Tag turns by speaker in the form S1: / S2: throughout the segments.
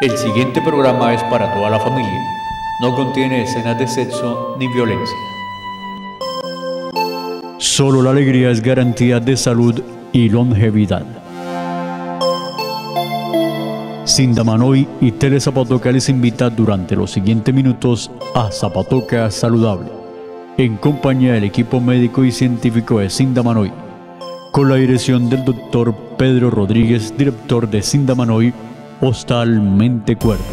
S1: El siguiente programa es para toda la familia. No contiene escenas de sexo ni violencia. Solo la alegría es garantía de salud y longevidad. Sindamanoy y Tele Zapatoca les invita durante los siguientes minutos a Zapatoca Saludable, en compañía del equipo médico y científico de Sindamanoy, con la dirección del doctor Pedro Rodríguez, director de Sindamanoy, hostalmente Mente Cuerpo.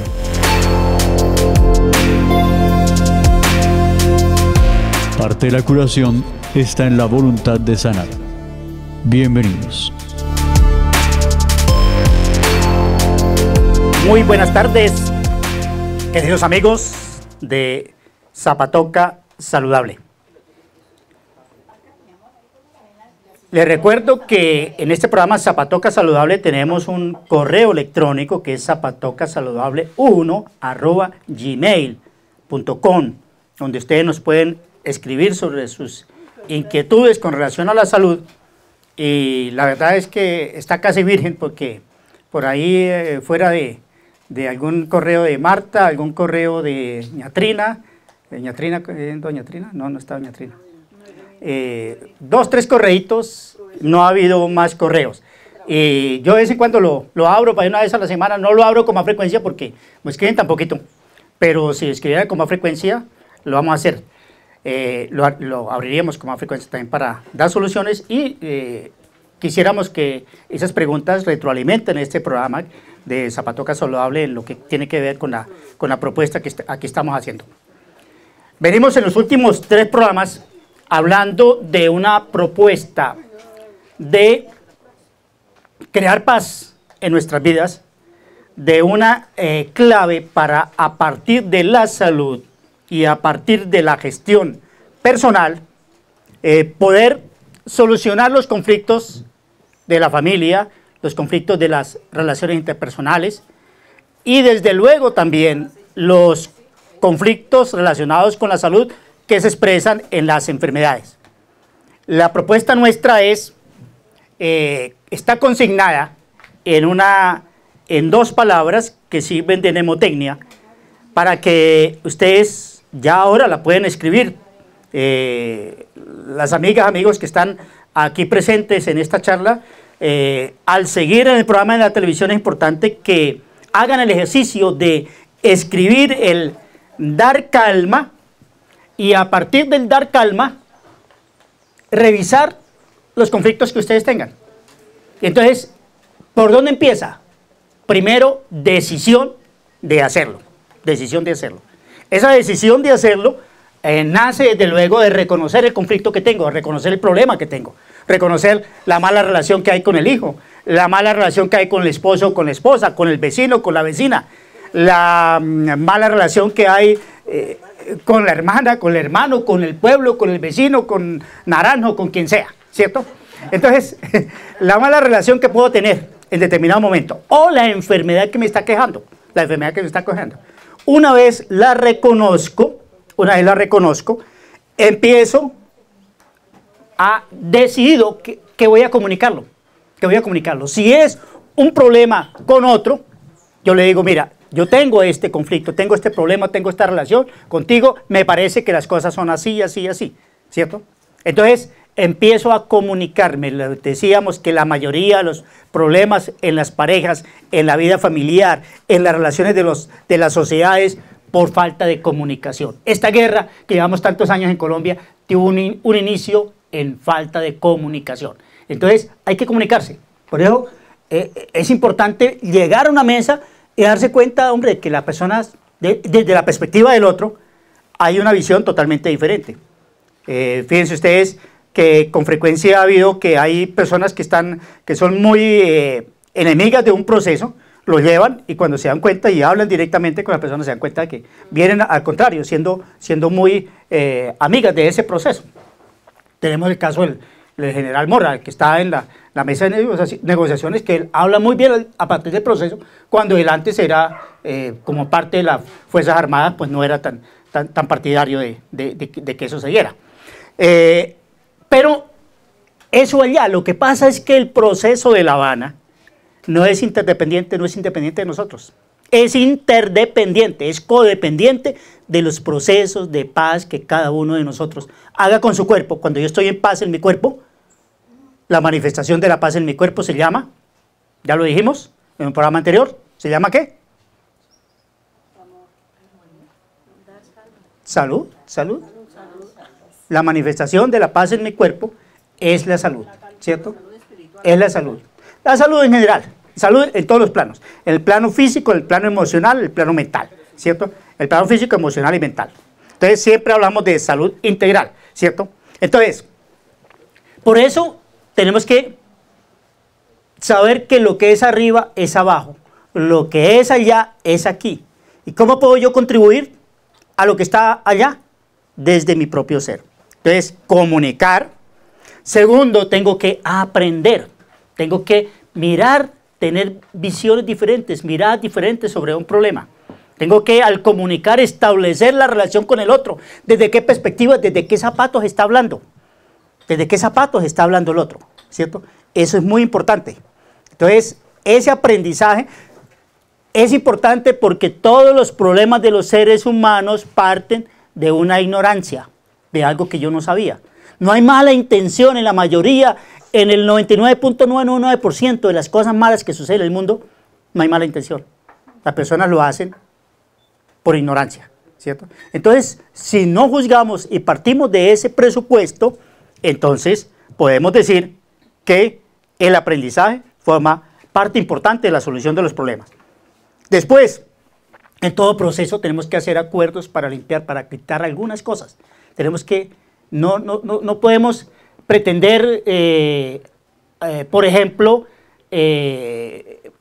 S1: Parte de la curación está en la voluntad de sanar. Bienvenidos. Muy buenas tardes, queridos amigos de Zapatoca Saludable. Les recuerdo que en este programa Zapatoca Saludable tenemos un correo electrónico que es zapatocasaludable1 arroba gmail.com, donde ustedes nos pueden escribir sobre sus inquietudes con relación a la salud. Y la verdad es que está casi virgen porque por ahí eh, fuera de, algún correo de Marta, algún correo de Ñatrina, eh, Trina, ¿Doña Trina? No, no está Doña Trina. Eh, dos, tres correitos, no ha habido más correos. y eh, yo de vez en cuando lo, lo, abro, para una vez a la semana, no lo abro con más frecuencia porque me escriben tan poquito, pero si escribiera con más frecuencia, lo vamos a hacer. Eh, lo, lo, abriríamos con más frecuencia también para dar soluciones y quisiéramos que esas preguntas retroalimenten este programa de Zapatoca Saludable en lo que tiene que ver con la, con la propuesta que aquí estamos haciendo. Venimos en los últimos tres programas hablando de una propuesta de crear paz en nuestras vidas, de una eh, clave para a partir de la salud y a partir de la gestión personal, eh, poder solucionar los conflictos de la familia, los conflictos de las relaciones interpersonales y desde luego también los conflictos relacionados con la salud que se expresan en las enfermedades. La propuesta nuestra es, eh, está consignada en, una, en dos palabras que sirven de mnemotecnia para que ustedes ya ahora la pueden escribir. Eh, las amigas, amigos que están aquí presentes en esta charla, eh, al seguir en el programa de la televisión es importante que hagan el ejercicio de escribir el dar calma y a partir del dar calma, revisar los conflictos que ustedes tengan. Entonces, ¿por dónde empieza? Primero, decisión de hacerlo. Decisión de hacerlo. Esa decisión de hacerlo eh, nace desde luego de reconocer el conflicto que tengo, de reconocer el problema que tengo, reconocer la mala relación que hay con el hijo, la mala relación que hay con el esposo o con la esposa, con el vecino, con la vecina, la mm, mala relación que hay eh, con la hermana, con el hermano, con el pueblo, con el vecino, con Naranjo, con quien sea, ¿cierto? Entonces, la mala relación que puedo tener en determinado momento o la enfermedad que me está quejando, la enfermedad que me está quejando. Una vez la reconozco, una vez la reconozco, empiezo a decidir que voy a comunicarlo, que voy a comunicarlo. Si es un problema con otro, yo le digo, mira, yo tengo este conflicto, tengo este problema, tengo esta relación contigo, me parece que las cosas son así, así, así, ¿cierto? Entonces, empiezo a comunicarme. Decíamos que la mayoría de los problemas en las parejas, en la vida familiar, en las relaciones de, los, de las sociedades, por falta de comunicación. Esta guerra que llevamos tantos años en Colombia tuvo un, inicio en falta de comunicación. Entonces, hay que comunicarse. Por eso eh, es importante llegar a una mesa y darse cuenta, hombre, que las personas, desde la perspectiva del otro, hay una visión totalmente diferente. Eh, fíjense ustedes que con frecuencia ha habido que hay personas que, están, que son muy eh, enemigas de un proceso, lo llevan y cuando se dan cuenta y hablan directamente con la persona, se dan cuenta de que vienen al contrario, siendo, siendo muy eh, amigas de ese proceso. Tenemos el caso del, del general Morra, que está en la, la mesa de negociaciones que él habla muy bien a partir del proceso, cuando él antes era, eh, como parte de las Fuerzas Armadas, pues no era tan, tan, partidario de, que eso se diera. Eh, pero eso allá, lo que pasa es que el proceso de La Habana no es interdependiente, no es independiente de nosotros. Es interdependiente, es codependiente de los procesos de paz que cada uno de nosotros haga con su cuerpo. Cuando yo estoy en paz en mi cuerpo, la manifestación de la paz en mi cuerpo se llama, ya lo dijimos en un programa anterior, ¿se llama qué? Salud, salud. La manifestación de la paz en mi cuerpo es la salud, ¿cierto? Es la salud. La salud en general, salud en todos los planos, el plano físico, el plano emocional, el plano mental, ¿cierto? El plano físico, emocional y mental. Entonces siempre hablamos de salud integral, ¿cierto? Entonces, por eso tenemos que saber que lo que es arriba es abajo, lo que es allá es aquí. ¿Y cómo puedo yo contribuir a lo que está allá? Desde mi propio ser. Entonces, comunicar. Segundo, tengo que aprender. Tengo que mirar, tener visiones diferentes, miradas diferentes sobre un problema. Tengo que al comunicar establecer la relación con el otro. ¿Desde qué perspectiva, desde qué zapatos está hablando? desde qué zapatos está hablando el otro, ¿cierto? Eso es muy importante. Entonces, ese aprendizaje es importante porque todos los problemas de los seres humanos parten de una ignorancia, de algo que yo no sabía. No hay mala intención en la mayoría, en el 99.999% de las cosas malas que suceden en el mundo, no hay mala intención. Las personas lo hacen por ignorancia, ¿cierto? Entonces, si no juzgamos y partimos de ese presupuesto, entonces podemos decir que el aprendizaje forma parte importante de la solución de los problemas. Después, en todo proceso tenemos que hacer acuerdos para limpiar, para quitar algunas cosas. Tenemos que, no, podemos pretender, eh, eh, por ejemplo, eh,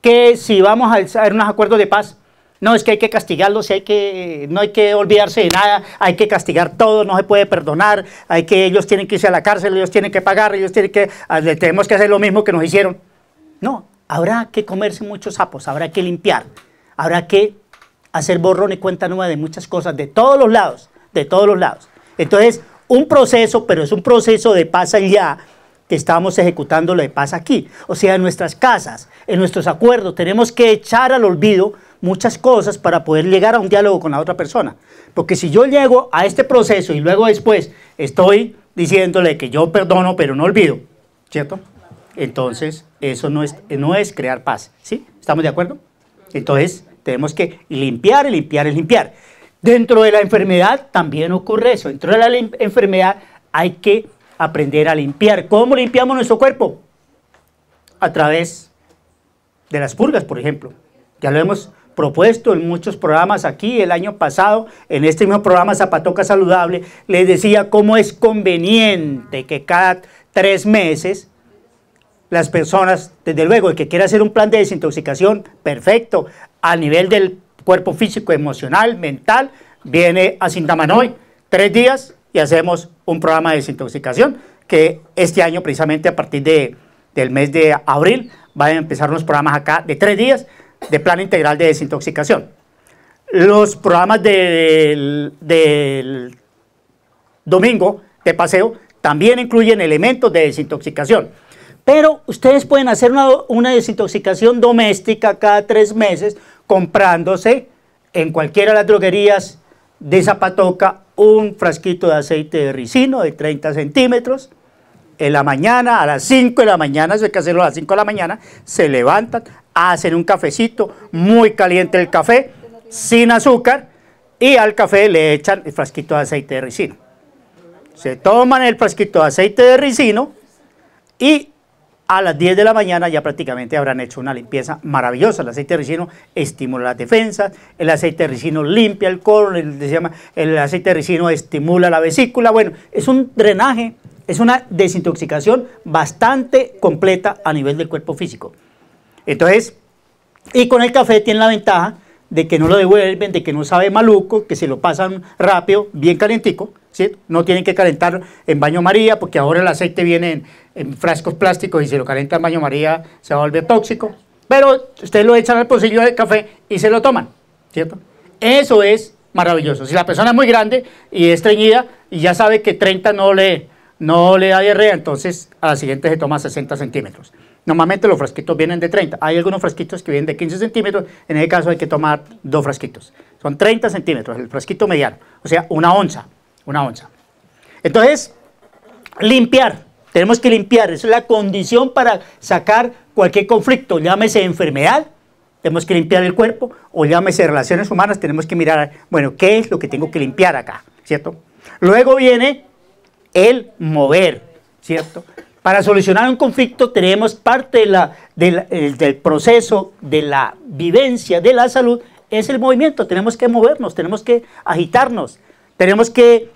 S1: que si vamos a hacer unos acuerdos de paz, no, es que hay que castigarlos, que, no hay que olvidarse de nada, hay que castigar todo, no se puede perdonar, hay que, ellos tienen que irse a la cárcel, ellos tienen que pagar, ellos tienen que, ah, tenemos que hacer lo mismo que nos hicieron. No, habrá que comerse muchos sapos, habrá que limpiar, habrá que hacer borrón y cuenta nueva de muchas cosas, de todos los lados, de todos los lados. Entonces, un proceso, pero es un proceso de paz allá, que estamos ejecutando lo de paz aquí. O sea, en nuestras casas, en nuestros acuerdos, tenemos que echar al olvido muchas cosas para poder llegar a un diálogo con la otra persona. Porque si yo llego a este proceso y luego después estoy diciéndole que yo perdono pero no olvido, ¿cierto? Entonces, eso no es, no es crear paz, ¿sí? ¿Estamos de acuerdo? Entonces, tenemos que limpiar limpiar y limpiar. Dentro de la enfermedad también ocurre eso. Dentro de la enfermedad hay que aprender a limpiar. ¿Cómo limpiamos nuestro cuerpo? A través de las purgas, por ejemplo. Ya lo hemos propuesto en muchos programas aquí el año pasado, en este mismo programa Zapatoca Saludable, les decía cómo es conveniente que cada tres meses las personas, desde luego, el que quiera hacer un plan de desintoxicación, perfecto, a nivel del cuerpo físico, emocional, mental, viene a Sintamanoy, tres días y hacemos un programa de desintoxicación, que este año precisamente a partir de, del mes de abril van a empezar unos programas acá de tres días de plan integral de desintoxicación. Los programas del, domingo de paseo también incluyen elementos de desintoxicación. Pero ustedes pueden hacer una, una, desintoxicación doméstica cada tres meses comprándose en cualquiera de las droguerías de Zapatoca un frasquito de aceite de ricino de 30 centímetros, en la mañana, a las 5 de la mañana, eso hay que hacerlo a las 5 de la mañana, se levantan, hacen un cafecito, muy caliente el café, sin azúcar, y al café le echan el frasquito de aceite de ricino. Se toman el frasquito de aceite de ricino y a las 10 de la mañana ya prácticamente habrán hecho una limpieza maravillosa. El aceite de ricino estimula las defensas, el aceite de ricino limpia el colon, el, el aceite de ricino estimula la vesícula. Bueno, es un drenaje es una desintoxicación bastante completa a nivel del cuerpo físico. Entonces, y con el café tiene la ventaja de que no lo devuelven, de que no sabe maluco, que se lo pasan rápido, bien calentico, ¿cierto? No tienen que calentar en baño María, porque ahora el aceite viene en, frascos plásticos y si lo calienta en baño María se va a volver tóxico. Pero ustedes lo echan al pocillo de café y se lo toman, ¿cierto? Eso es maravilloso. Si la persona es muy grande y estreñida y ya sabe que 30 no le no le da diarrea, entonces a la siguiente se toma 60 centímetros. Normalmente los frasquitos vienen de 30. Hay algunos frasquitos que vienen de 15 centímetros. En ese caso hay que tomar dos frasquitos. Son 30 centímetros, el frasquito mediano. O sea, una onza. Una onza. Entonces, limpiar. Tenemos que limpiar. Esa es la condición para sacar cualquier conflicto. Llámese enfermedad. Tenemos que limpiar el cuerpo. O llámese relaciones humanas. Tenemos que mirar, bueno, ¿qué es lo que tengo que limpiar acá? ¿Cierto? Luego viene el mover, ¿cierto? Para solucionar un conflicto tenemos parte del proceso de la vivencia de la salud, es el movimiento, tenemos que movernos, tenemos que agitarnos, tenemos que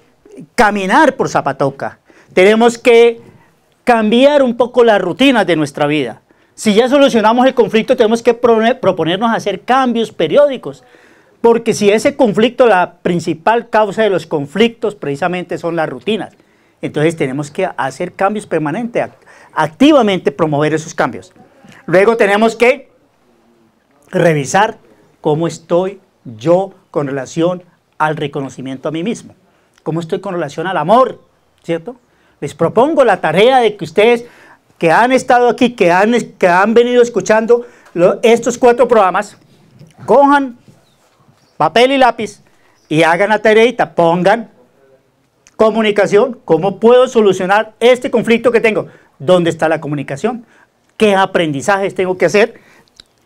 S1: caminar por Zapatoca, tenemos que cambiar un poco las rutinas de nuestra vida. Si ya solucionamos el conflicto, tenemos que proponernos hacer cambios periódicos, porque si ese conflicto, la principal causa de los conflictos precisamente son las rutinas. Entonces tenemos que hacer cambios permanentes, activamente promover esos cambios. Luego tenemos que revisar cómo estoy yo con relación al reconocimiento a mí mismo, cómo estoy con relación al amor, ¿cierto? Les propongo la tarea de que ustedes que han estado aquí, que han, que han venido escuchando estos cuatro programas, cojan papel y lápiz y hagan la tareita, pongan Comunicación, ¿cómo puedo solucionar este conflicto que tengo? ¿Dónde está la comunicación? ¿Qué aprendizajes tengo que hacer?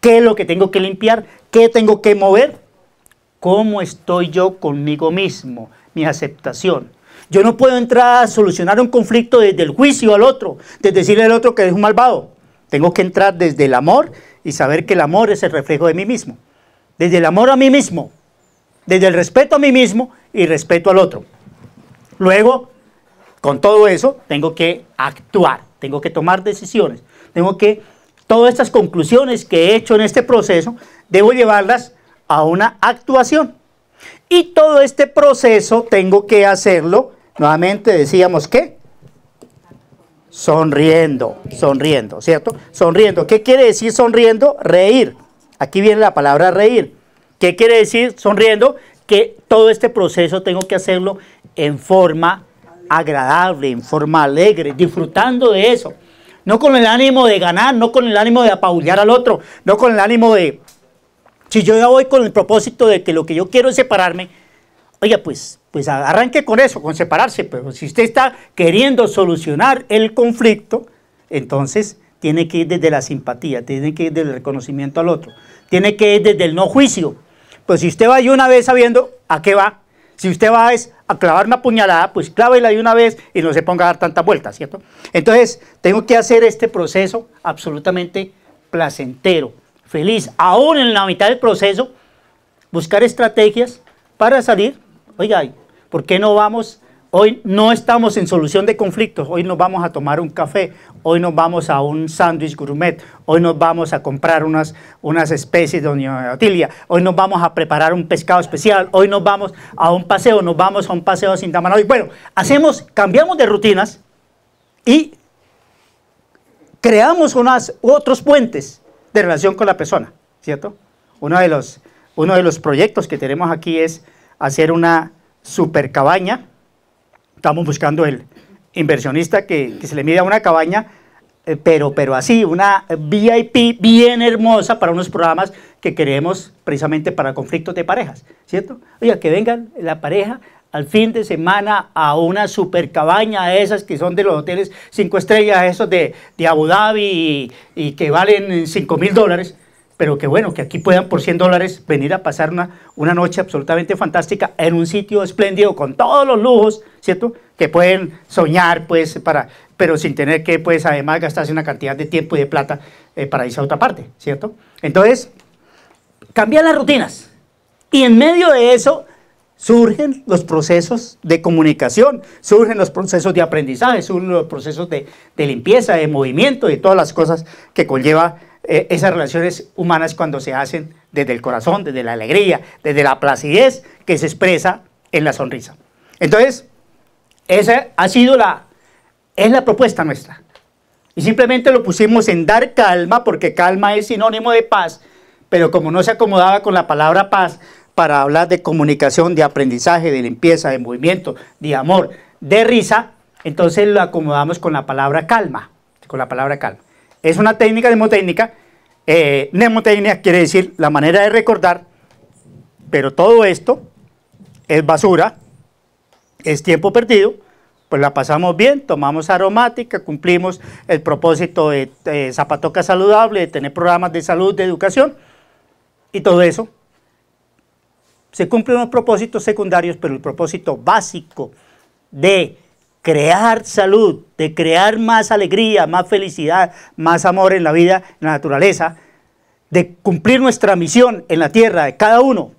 S1: ¿Qué es lo que tengo que limpiar? ¿Qué tengo que mover? ¿Cómo estoy yo conmigo mismo? Mi aceptación. Yo no puedo entrar a solucionar un conflicto desde el juicio al otro, desde decirle al otro que es un malvado. Tengo que entrar desde el amor y saber que el amor es el reflejo de mí mismo. Desde el amor a mí mismo, desde el respeto a mí mismo y respeto al otro. Luego, con todo eso, tengo que actuar, tengo que tomar decisiones, tengo que, todas estas conclusiones que he hecho en este proceso, debo llevarlas a una actuación. Y todo este proceso tengo que hacerlo, nuevamente decíamos que, sonriendo, sonriendo, ¿cierto? Sonriendo. ¿Qué quiere decir sonriendo? Reír. Aquí viene la palabra reír. ¿Qué quiere decir sonriendo? Que todo este proceso tengo que hacerlo en forma agradable, en forma alegre, disfrutando de eso. No con el ánimo de ganar, no con el ánimo de apabullar al otro, no con el ánimo de... Si yo ya voy con el propósito de que lo que yo quiero es separarme, oye, pues, pues arranque con eso, con separarse. Pero si usted está queriendo solucionar el conflicto, entonces tiene que ir desde la simpatía, tiene que ir desde el reconocimiento al otro, tiene que ir desde el no juicio. Pues si usted va ahí una vez sabiendo a qué va, si usted va a clavar una puñalada, pues clávela de una vez y no se ponga a dar tantas vueltas, ¿cierto? Entonces, tengo que hacer este proceso absolutamente placentero, feliz, aún en la mitad del proceso, buscar estrategias para salir. Oiga, ¿por qué no vamos Hoy no estamos en solución de conflictos, hoy nos vamos a tomar un café, hoy nos vamos a un sándwich gourmet, hoy nos vamos a comprar unas, unas especies de Otilia, hoy nos vamos a preparar un pescado especial, hoy nos vamos a un paseo, nos vamos a un paseo sin tamar. Bueno, hacemos, cambiamos de rutinas y creamos unas, otros puentes de relación con la persona, ¿cierto? Uno de los, uno de los proyectos que tenemos aquí es hacer una super cabaña, Estamos buscando el inversionista que, se le mide a una cabaña, eh, pero, pero así, una VIP bien hermosa para unos programas que queremos precisamente para conflictos de parejas, ¿cierto? Oiga, que vengan la pareja al fin de semana a una super cabaña, esas que son de los hoteles cinco estrellas, esos de, Abu Dhabi y, y que valen cinco mil dólares pero que bueno, que aquí puedan por 100 dólares venir a pasar una, una noche absolutamente fantástica en un sitio espléndido con todos los lujos, ¿cierto? Que pueden soñar, pues, para, pero sin tener que, pues, además gastarse una cantidad de tiempo y de plata eh, para irse a otra parte, ¿cierto? Entonces, cambian las rutinas. Y en medio de eso surgen los procesos de comunicación, surgen los procesos de aprendizaje, surgen los procesos de, de limpieza, de movimiento, de todas las cosas que conlleva eh, esas relaciones humanas cuando se hacen desde el corazón, desde la alegría, desde la placidez que se expresa en la sonrisa. Entonces, esa ha sido la, es la propuesta nuestra. Y simplemente lo pusimos en dar calma, porque calma es sinónimo de paz, pero como no se acomodaba con la palabra paz para hablar de comunicación, de aprendizaje, de limpieza, de movimiento, de amor, de risa, entonces lo acomodamos con la palabra calma, con la palabra calma. Es una técnica mnemotécnica. Eh, quiere decir la manera de recordar, pero todo esto es basura, es tiempo perdido, pues la pasamos bien, tomamos aromática, cumplimos el propósito de, de Zapatoca Saludable, de tener programas de salud, de educación y todo eso. Se cumplen los propósitos secundarios, pero el propósito básico de crear salud, de crear más alegría, más felicidad, más amor en la vida, en la naturaleza, de cumplir nuestra misión en la tierra, de cada uno.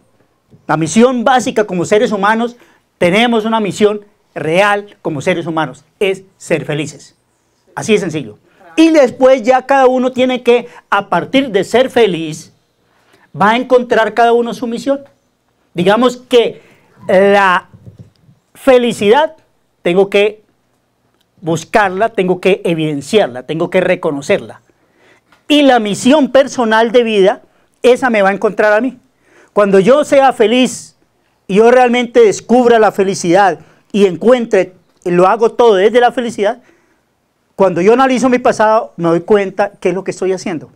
S1: La misión básica como seres humanos, tenemos una misión real como seres humanos, es ser felices. Así de sencillo. Y después ya cada uno tiene que, a partir de ser feliz, va a encontrar cada uno su misión. Digamos que la felicidad tengo que buscarla, tengo que evidenciarla, tengo que reconocerla. Y la misión personal de vida, esa me va a encontrar a mí. Cuando yo sea feliz y yo realmente descubra la felicidad y encuentre, lo hago todo desde la felicidad, cuando yo analizo mi pasado me doy cuenta qué es lo que estoy haciendo.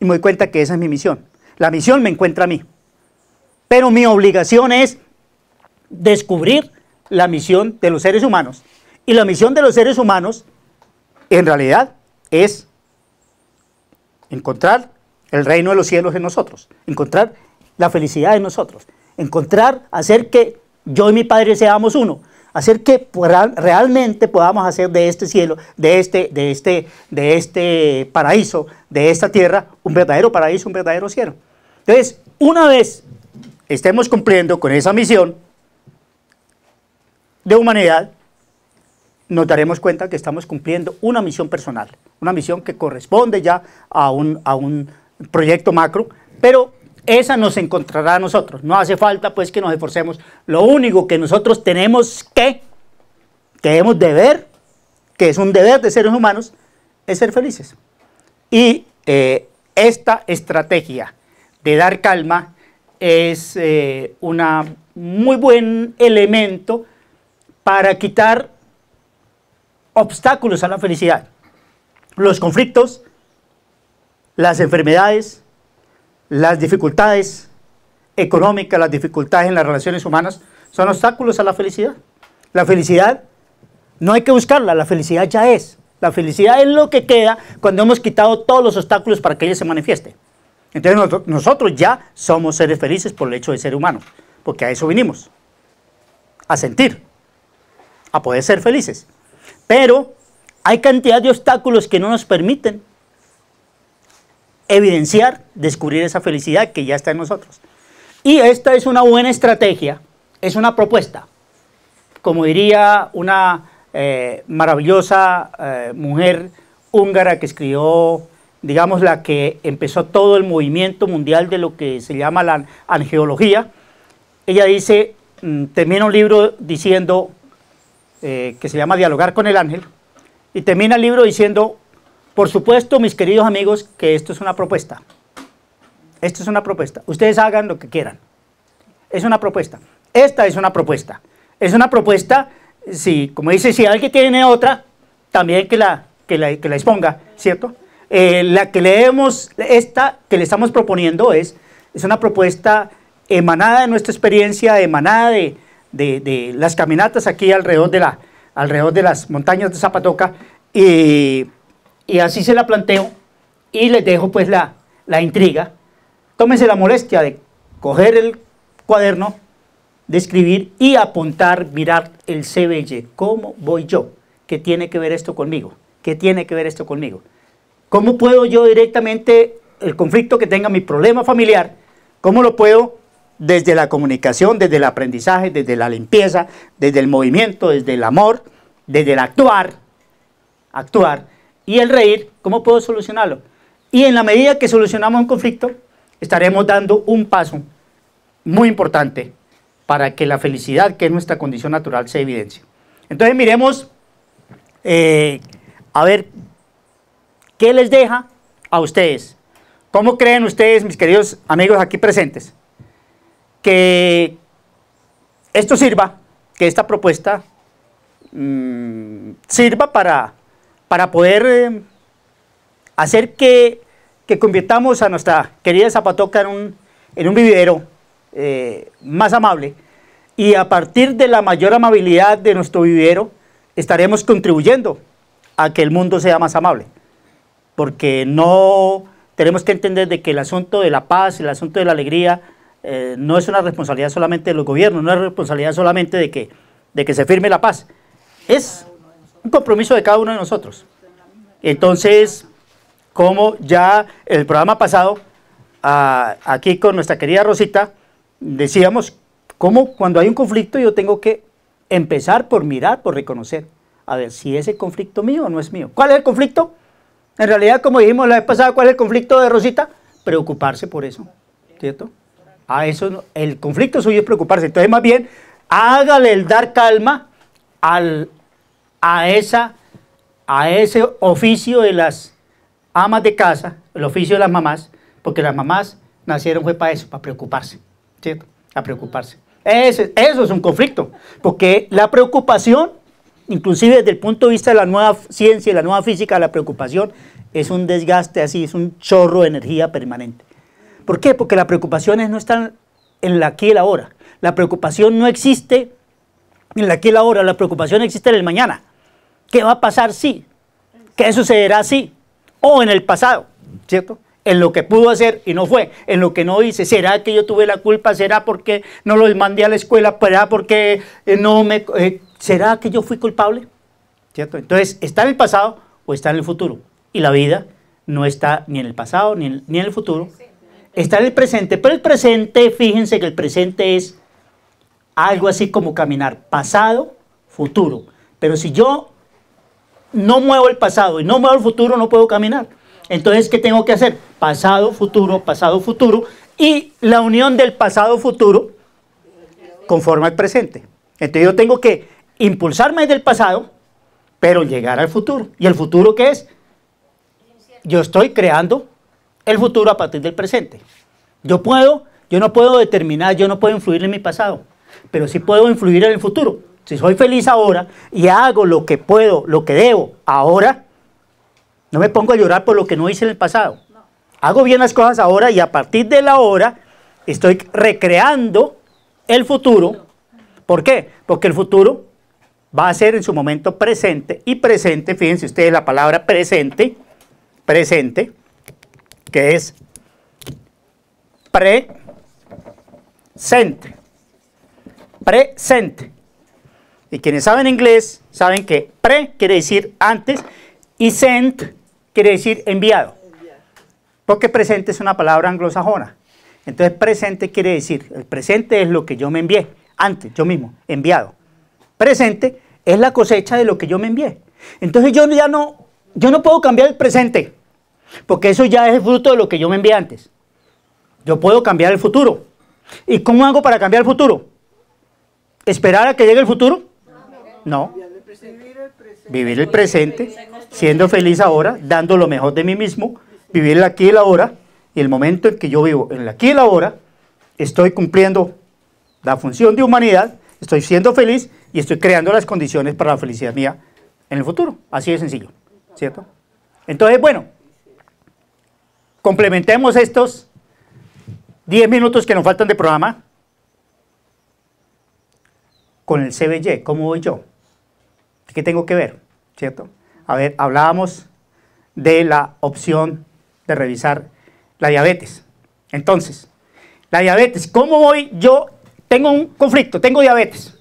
S1: Y me doy cuenta que esa es mi misión. La misión me encuentra a mí. Pero mi obligación es descubrir la misión de los seres humanos. Y la misión de los seres humanos, en realidad, es encontrar el reino de los cielos en nosotros, encontrar la felicidad en nosotros, encontrar, hacer que yo y mi Padre seamos uno, hacer que realmente podamos hacer de este cielo, de este, de este, de este paraíso, de esta tierra, un verdadero paraíso, un verdadero cielo. Entonces, una vez estemos cumpliendo con esa misión, de humanidad, nos daremos cuenta que estamos cumpliendo una misión personal, una misión que corresponde ya a un, proyecto macro, pero esa nos encontrará a nosotros. No hace falta pues que nos esforcemos. Lo único que nosotros tenemos que, que debemos deber, que es un deber de seres humanos, es ser felices. Y eh, esta estrategia de dar calma es eh, un muy buen elemento para quitar obstáculos a la felicidad, los conflictos, las enfermedades, las dificultades económicas, las dificultades en las relaciones humanas, son obstáculos a la felicidad. La felicidad no hay que buscarla, la felicidad ya es. La felicidad es lo que queda cuando hemos quitado todos los obstáculos para que ella se manifieste. Entonces nosotros ya somos seres felices por el hecho de ser humanos, porque a eso vinimos, a sentir a poder ser felices. Pero hay cantidad de obstáculos que no nos permiten evidenciar, descubrir esa felicidad que ya está en nosotros. Y esta es una buena estrategia, es una propuesta. Como diría una eh, maravillosa eh, mujer húngara que escribió, digamos, la que empezó todo el movimiento mundial de lo que se llama la angeología, ella dice, mm, termina un libro diciendo, eh, que se llama Dialogar con el Ángel, y termina el libro diciendo, por supuesto, mis queridos amigos, que esto es una propuesta. Esto es una propuesta. Ustedes hagan lo que quieran. Es una propuesta. Esta es una propuesta. Es una propuesta, si, como dice, si alguien tiene otra, también que la, que la, exponga, ¿cierto? Eh, la que leemos, esta que le estamos proponiendo es, es una propuesta emanada de nuestra experiencia, emanada de, de, las caminatas aquí alrededor de, la, alrededor de las montañas de Zapatoca y, así se la planteo y les dejo pues la, intriga. Tómense la molestia de coger el cuaderno, de escribir y apuntar, mirar el CBL, cómo voy yo, qué tiene que ver esto conmigo, qué tiene que ver esto conmigo, cómo puedo yo directamente el conflicto que tenga mi problema familiar, cómo lo puedo desde la comunicación, desde el aprendizaje, desde la limpieza, desde el movimiento, desde el amor, desde el actuar, actuar y el reír, ¿cómo puedo solucionarlo? Y en la medida que solucionamos un conflicto, estaremos dando un paso muy importante para que la felicidad, que es nuestra condición natural, se evidencie. Entonces miremos, eh, a ver, ¿qué les deja a ustedes? ¿Cómo creen ustedes, mis queridos amigos aquí presentes? que esto sirva, que esta propuesta mm, sirva para, para poder eh, hacer que, que, convirtamos a nuestra querida Zapatoca en un, en vividero eh, más amable. Y a partir de la mayor amabilidad de nuestro vivero estaremos contribuyendo a que el mundo sea más amable. Porque no tenemos que entender de que el asunto de la paz, el asunto de la alegría, eh, no es una responsabilidad solamente de los gobiernos, no es responsabilidad solamente de que, de que se firme la paz, es un compromiso de cada uno de nosotros. Entonces, como ya el programa pasado, aquí con nuestra querida Rosita, decíamos cómo cuando hay un conflicto yo tengo que empezar por mirar, por reconocer, a ver si ese conflicto mío o no es mío. ¿Cuál es el conflicto? En realidad, como dijimos la vez pasada, ¿cuál es el conflicto de Rosita? Preocuparse por eso, ¿cierto? eso el conflicto suyo es preocuparse. Entonces, más bien, hágale el dar calma al, a, esa, a ese oficio de las amas de casa, el oficio de las mamás, porque las mamás nacieron fue para eso, para preocuparse, ¿cierto? A preocuparse. eso es un conflicto, porque la preocupación, inclusive desde el punto de vista de la nueva ciencia y la nueva física, la preocupación es un desgaste así, es un chorro de energía permanente. ¿Por qué? Porque las preocupaciones no están en la aquí y la hora. La preocupación no existe en la aquí y la hora. la preocupación existe en el mañana. ¿Qué va a pasar si? ¿Qué sucederá si? O en el pasado, ¿cierto? En lo que pudo hacer y no fue, en lo que no hice. ¿Será que yo tuve la culpa? ¿Será porque no lo mandé a la escuela? ¿Será porque eh, no me... Eh, ¿Será que yo fui culpable? ¿Cierto? Entonces, ¿está en el pasado o está en el futuro? Y la vida no está ni en el pasado ni en, ni en el futuro, Está en el presente, pero el presente, fíjense que el presente es algo así como caminar pasado, futuro. Pero si yo no muevo el pasado y no muevo el futuro, no puedo caminar. Entonces, ¿qué tengo que hacer? Pasado, futuro, pasado, futuro. Y la unión del pasado, futuro conforma el presente. Entonces yo tengo que impulsarme del pasado, pero llegar al futuro. ¿Y el futuro qué es? Yo estoy creando el futuro a partir del presente. Yo puedo, yo no puedo determinar, yo no puedo influir en mi pasado, pero sí puedo influir en el futuro. Si soy feliz ahora y hago lo que puedo, lo que debo ahora, no me pongo a llorar por lo que no hice en el pasado. Hago bien las cosas ahora y a partir de la hora estoy recreando el futuro. ¿Por qué? Porque el futuro va a ser en su momento presente y presente, fíjense ustedes la palabra presente, presente, que es presente. Presente. Y quienes saben inglés saben que pre quiere decir antes y sent quiere decir enviado. Porque presente es una palabra anglosajona. Entonces presente quiere decir, el presente es lo que yo me envié, antes, yo mismo, enviado. Presente es la cosecha de lo que yo me envié. Entonces yo ya no, yo no puedo cambiar el presente. Porque eso ya es el fruto de lo que yo me envié antes. Yo puedo cambiar el futuro. ¿Y cómo hago para cambiar el futuro? ¿Esperar a que llegue el futuro? No. Vivir el presente, siendo feliz ahora, dando lo mejor de mí mismo, vivir el aquí y el ahora. Y el momento en que yo vivo en el aquí y el ahora, estoy cumpliendo la función de humanidad, estoy siendo feliz y estoy creando las condiciones para la felicidad mía en el futuro. Así de sencillo, ¿cierto? Entonces, bueno, complementemos estos 10 minutos que nos faltan de programa con el CBY, ¿cómo voy yo? ¿Qué tengo que ver? ¿Cierto? A ver, hablábamos de la opción de revisar la diabetes. Entonces, la diabetes, ¿cómo voy yo? Tengo un conflicto, tengo diabetes.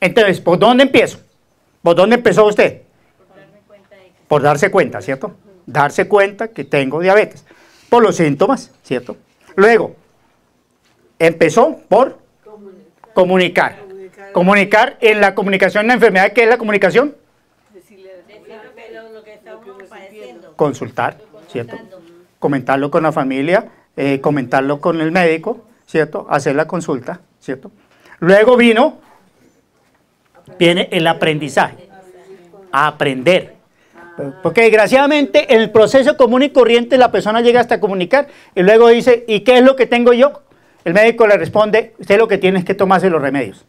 S1: Entonces, ¿por dónde empiezo? ¿Por dónde empezó usted? Por darse cuenta, ¿cierto? Darse cuenta que tengo diabetes por los síntomas, ¿cierto? Luego, empezó por comunicar. Comunicar, en la comunicación, la enfermedad, ¿qué es la comunicación? Consultar, ¿cierto? Comentarlo con la familia, eh, comentarlo con el médico, ¿cierto? Hacer la consulta, ¿cierto? Luego vino, viene el aprendizaje, aprender. Porque desgraciadamente en el proceso común y corriente la persona llega hasta comunicar y luego dice, ¿y qué es lo que tengo yo? El médico le responde, usted lo que tiene es que tomarse los remedios.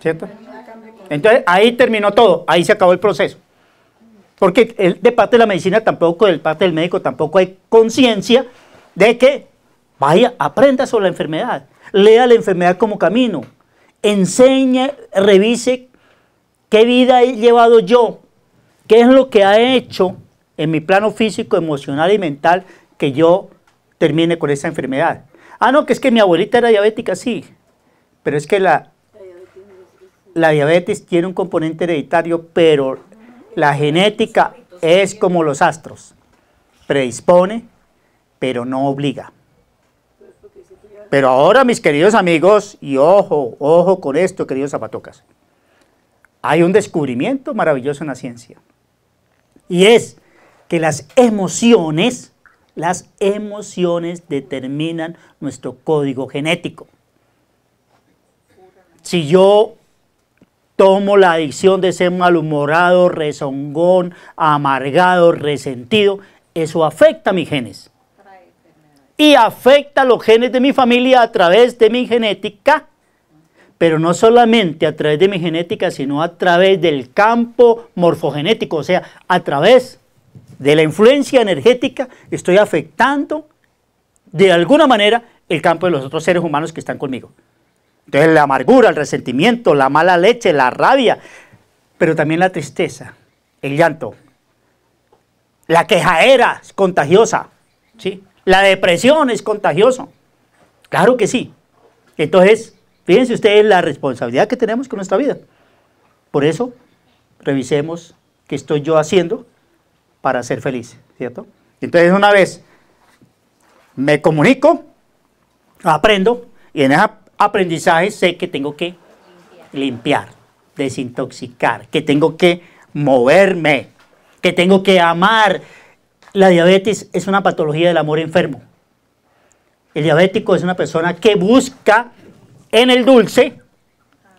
S1: ¿Cierto? Entonces ahí terminó todo, ahí se acabó el proceso. Porque de parte de la medicina tampoco, de parte del médico tampoco hay conciencia de que vaya, aprenda sobre la enfermedad, lea la enfermedad como camino, enseñe, revise qué vida he llevado yo, ¿Qué es lo que ha hecho en mi plano físico, emocional y mental que yo termine con esa enfermedad? Ah, no, que es que mi abuelita era diabética, sí, pero es que la, la diabetes tiene un componente hereditario, pero la genética es como los astros, predispone, pero no obliga. Pero ahora, mis queridos amigos, y ojo, ojo con esto, queridos zapatocas, hay un descubrimiento maravilloso en la ciencia. Y es que las emociones, las emociones determinan nuestro código genético. Si yo tomo la adicción de ser malhumorado, rezongón, amargado, resentido, eso afecta a mis genes. Y afecta a los genes de mi familia a través de mi genética pero no solamente a través de mi genética, sino a través del campo morfogenético, o sea, a través de la influencia energética estoy afectando de alguna manera el campo de los otros seres humanos que están conmigo. Entonces la amargura, el resentimiento, la mala leche, la rabia, pero también la tristeza, el llanto, la quejaera es contagiosa, ¿sí? la depresión es contagiosa, claro que sí. Entonces, Fíjense ustedes la responsabilidad que tenemos con nuestra vida. Por eso, revisemos qué estoy yo haciendo para ser feliz, ¿cierto? Entonces, una vez me comunico, aprendo, y en ese aprendizaje sé que tengo que limpiar, desintoxicar, que tengo que moverme, que tengo que amar. La diabetes es una patología del amor enfermo. El diabético es una persona que busca en el dulce,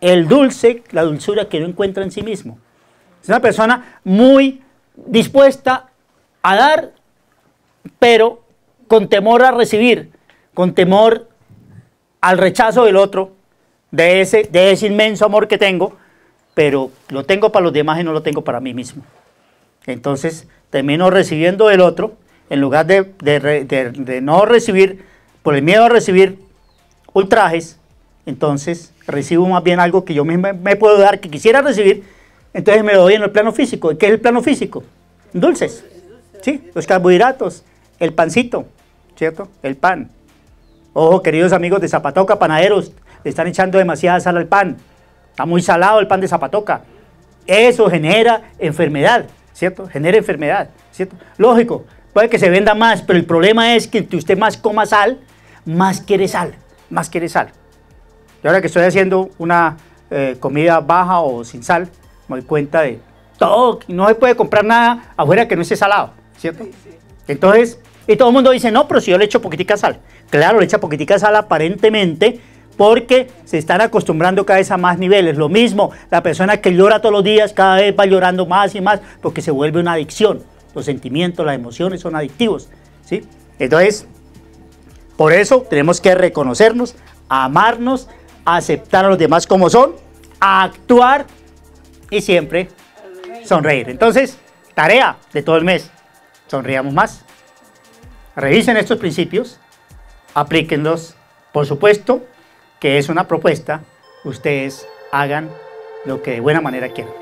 S1: el dulce, la dulzura que no encuentra en sí mismo. Es una persona muy dispuesta a dar, pero con temor a recibir, con temor al rechazo del otro, de ese, de ese inmenso amor que tengo, pero lo tengo para los demás y no lo tengo para mí mismo. Entonces termino recibiendo del otro, en lugar de, de no recibir, por el miedo a recibir ultrajes, entonces recibo más bien algo que yo me puedo dar, que quisiera recibir, entonces me doy en el plano físico. ¿Qué es el plano físico? Dulces, ¿sí? Los carbohidratos, el pancito, ¿cierto? El pan. Ojo, queridos amigos de Zapatoca, panaderos, le están echando demasiada sal al pan. Está muy salado el pan de Zapatoca. Eso genera enfermedad, ¿cierto? Genera enfermedad, ¿cierto? Lógico, puede que se venda más, pero el problema es que usted más coma sal, más quiere sal, más quiere sal. Y ahora que estoy haciendo una eh, comida baja o sin sal, me doy cuenta de todo, no se puede comprar nada afuera que no esté salado, ¿cierto? Entonces, y todo el mundo dice, no, pero si yo le echo poquitica sal. Claro, le echa poquitica sal aparentemente porque se están acostumbrando cada vez a más niveles. Lo mismo, la persona que llora todos los días cada vez va llorando más y más porque se vuelve una adicción. Los sentimientos, las emociones son adictivos, ¿sí? Entonces, por eso tenemos que reconocernos, amarnos a aceptar a los demás como son, a actuar y siempre sonreír. Entonces, tarea de todo el mes, sonriamos más. Revisen estos principios, aplíquenlos. Por supuesto que es una propuesta, ustedes hagan lo que de buena manera quieran.